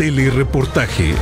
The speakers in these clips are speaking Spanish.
Telereportaje.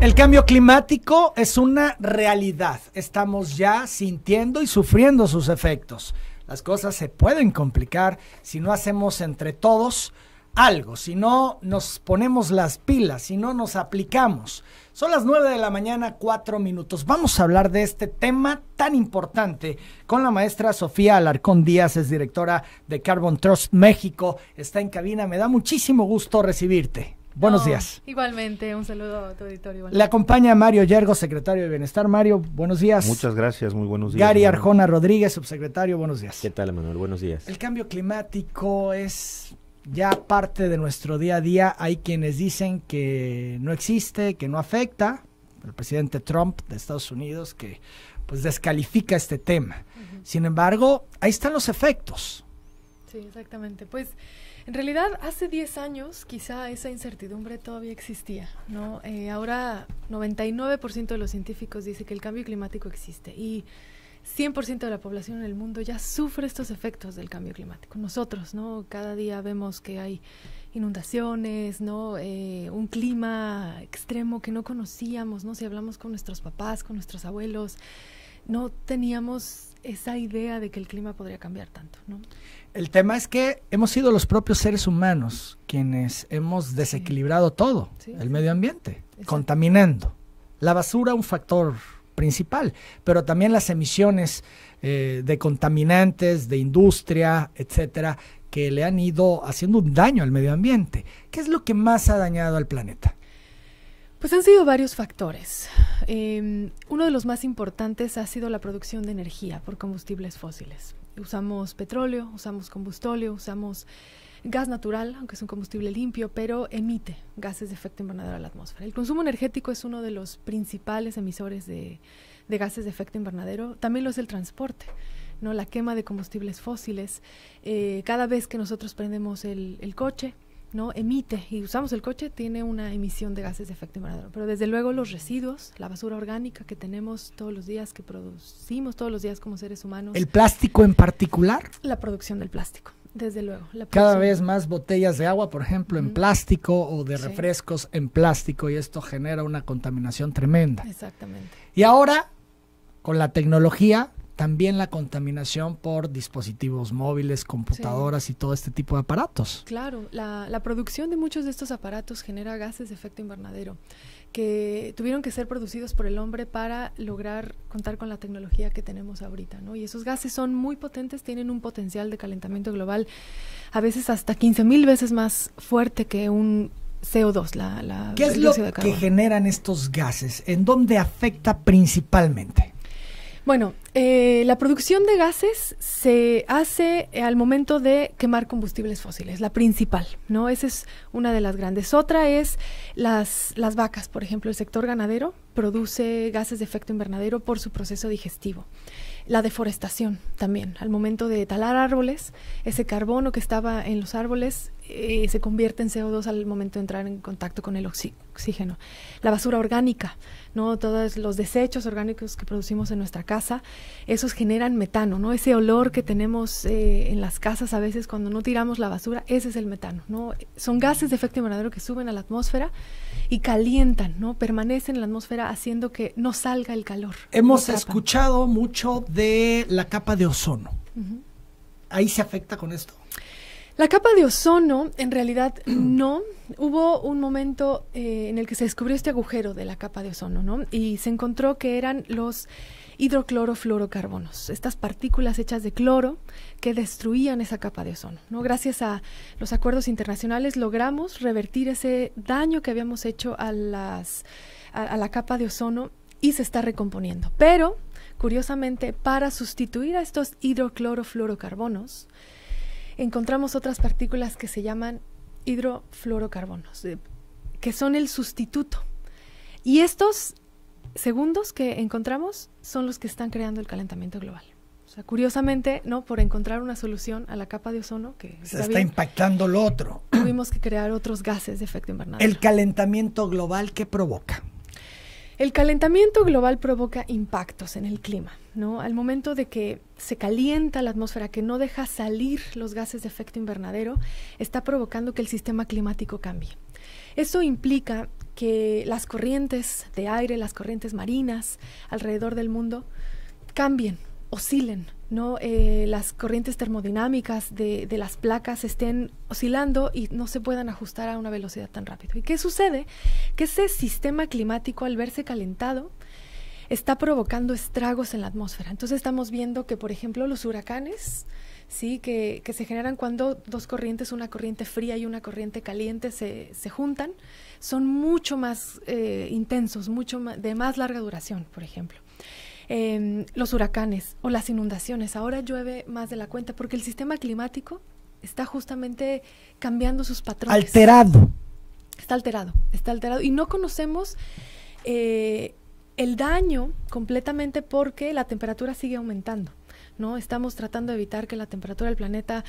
El cambio climático es una realidad. Estamos ya sintiendo y sufriendo sus efectos. Las cosas se pueden complicar si no hacemos entre todos algo, si no nos ponemos las pilas, si no nos aplicamos. Son las 9 de la mañana, 4 minutos. Vamos a hablar de este tema tan importante con la maestra Sofía Alarcón Díaz, es directora de Carbon Trust México. Está en cabina, me da muchísimo gusto recibirte. Buenos días. Igualmente, un saludo a tu auditorio. Le acompaña Mario Yergo, secretario de Bienestar. Mario, buenos días. Muchas gracias, muy buenos días. Gary Arjona Rodríguez, subsecretario, buenos días. ¿Qué tal, Manuel? Buenos días. El cambio climático es ya parte de nuestro día a día. Hay quienes dicen que no existe, que no afecta. El presidente Trump de Estados Unidos que pues descalifica este tema. Sin embargo, ahí están los efectos. Sí, exactamente. Pues en realidad, hace 10 años quizá esa incertidumbre todavía existía, ¿no? Eh, ahora 99% de los científicos dice que el cambio climático existe y 100% de la población en el mundo ya sufre estos efectos del cambio climático. Nosotros, ¿no? Cada día vemos que hay inundaciones, ¿no? Eh, un clima extremo que no conocíamos, ¿no? Si hablamos con nuestros papás, con nuestros abuelos, no teníamos esa idea de que el clima podría cambiar tanto, ¿no? El tema es que hemos sido los propios seres humanos quienes hemos desequilibrado todo, el medio ambiente, contaminando. La basura un factor principal, pero también las emisiones eh, de contaminantes, de industria, etcétera, que le han ido haciendo un daño al medio ambiente. ¿Qué es lo que más ha dañado al planeta? Pues han sido varios factores. Em, uno de los más importantes ha sido la producción de energía por combustibles fósiles. Usamos petróleo, usamos combustóleo, usamos gas natural, aunque es un combustible limpio, pero emite gases de efecto invernadero a la atmósfera. El consumo energético es uno de los principales emisores de, gases de efecto invernadero. También lo es el transporte. ¿no? la quema de combustibles fósiles, eh, cada vez que nosotros prendemos el coche, no emite y usamos el coche tiene una emisión de gases de efecto invernadero pero desde luego los residuos la basura orgánica que tenemos todos los días que producimos todos los días como seres humanos el plástico en particular la producción del plástico desde luego cada vez más botellas de agua por ejemplo en plástico o de refrescos en plástico y esto genera una contaminación tremenda exactamente y ahora con la tecnología también la contaminación por dispositivos móviles, computadoras y todo este tipo de aparatos. Claro, la, producción de muchos de estos aparatos genera gases de efecto invernadero que tuvieron que ser producidos por el hombre para lograr contar con la tecnología que tenemos ahorita, ¿no? Y esos gases son muy potentes, tienen un potencial de calentamiento global a veces hasta 15 mil veces más fuerte que un CO2, la... ¿Qué es lo que generan estos gases? ¿En dónde afecta principalmente? Bueno, eh, la producción de gases se hace eh, al momento de quemar combustibles fósiles, la principal, ¿no? Esa es una de las grandes. Otra es las vacas, por ejemplo, el sector ganadero produce gases de efecto invernadero por su proceso digestivo. La deforestación, también. Al momento de talar árboles, ese carbono que estaba en los árboles eh, se convierte en CO2 al momento de entrar en contacto con el oxígeno. La basura orgánica, ¿no? todos los desechos orgánicos que producimos en nuestra casa, esos generan metano, ¿no? ese olor que tenemos eh, en las casas a veces cuando no tiramos la basura, ese es el metano. ¿no? Son gases de efecto invernadero que suben a la atmósfera y calientan, ¿no? permanecen en la atmósfera haciendo que no salga el calor. Hemos escuchado mucho de la capa de ozono. ¿Ahí se afecta con esto? La capa de ozono, en realidad no. Hubo un momento eh, en el que se descubrió este agujero de la capa de ozono, ¿no? Y se encontró que eran los hidroclorofluorocarbonos, estas partículas hechas de cloro que destruían esa capa de ozono, ¿no? Gracias a los acuerdos internacionales logramos revertir ese daño que habíamos hecho a, las, a la capa de ozono y se está recomponiendo. Pero Curiosamente, para sustituir a estos hidroclorofluorocarbonos, encontramos otras partículas que se llaman hidrofluorocarbonos, que son el sustituto. Y estos segundos que encontramos son los que están creando el calentamiento global. O sea, curiosamente, ¿no? Por encontrar una solución a la capa de ozono que... Se está impactando lo otro. Tuvimos que crear otros gases de efecto invernadero. El calentamiento global que provoca. El calentamiento global provoca impactos en el clima, ¿no? Al momento de que se calienta la atmósfera, que no deja salir los gases de efecto invernadero, está provocando que el sistema climático cambie. Eso implica que las corrientes de aire, las corrientes marinas alrededor del mundo cambien, oscilen, ¿no? Eh, las corrientes termodinámicas de, las placas estén oscilando y no se puedan ajustar a una velocidad tan rápida. ¿Y qué sucede? Que ese sistema climático al verse calentado está provocando estragos en la atmósfera. Entonces estamos viendo que, por ejemplo, los huracanes, ¿sí? que, se generan cuando dos corrientes, una corriente fría y una corriente caliente, se, se juntan, son mucho más eh, intensos, mucho de más larga duración, por ejemplo. Em, los huracanes o las inundaciones. Ahora llueve más de la cuenta porque el sistema climático está justamente cambiando sus patrones. Alterado. Está alterado, está alterado. Y no conocemos eh, el daño completamente porque la temperatura sigue aumentando. ¿no? Estamos tratando de evitar que la temperatura del planeta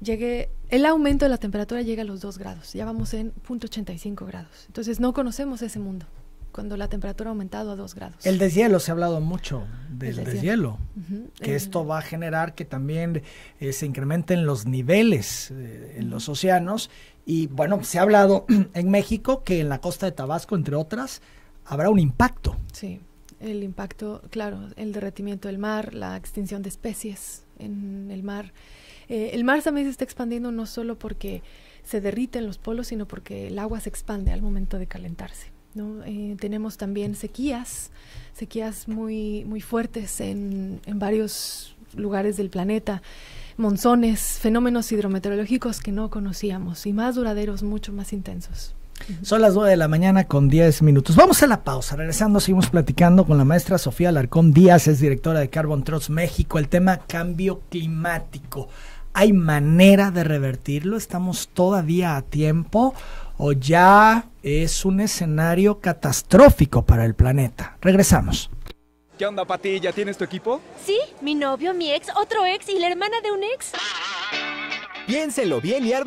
llegue, el aumento de la temperatura llegue a los 2 grados, ya vamos en 0.85 grados. Entonces no conocemos ese mundo cuando la temperatura ha aumentado a 2 grados. El deshielo, se ha hablado mucho del deshielo, que esto va a generar que también eh, se incrementen los niveles eh, en los océanos. Y bueno, se ha hablado en México que en la costa de Tabasco, entre otras, habrá un impacto. Sí, el impacto, claro, el derretimiento del mar, la extinción de especies en el mar. Eh, el mar también se está expandiendo no solo porque se derriten los polos, sino porque el agua se expande al momento de calentarse. Eh, tenemos también sequías, sequías muy, muy fuertes en, en varios lugares del planeta monzones, fenómenos hidrometeorológicos que no conocíamos y más duraderos, mucho más intensos. Son las 9 de la mañana con 10 minutos. Vamos a la pausa. Regresando, seguimos platicando con la maestra Sofía Larcón Díaz, es directora de Carbon Trust México, el tema cambio climático. ¿Hay manera de revertirlo? ¿Estamos todavía a tiempo? o ya es un escenario catastrófico para el planeta. Regresamos. ¿Qué onda, Pati? ¿Ya tienes tu equipo? Sí, mi novio, mi ex, otro ex y la hermana de un ex. Piénselo bien y arme.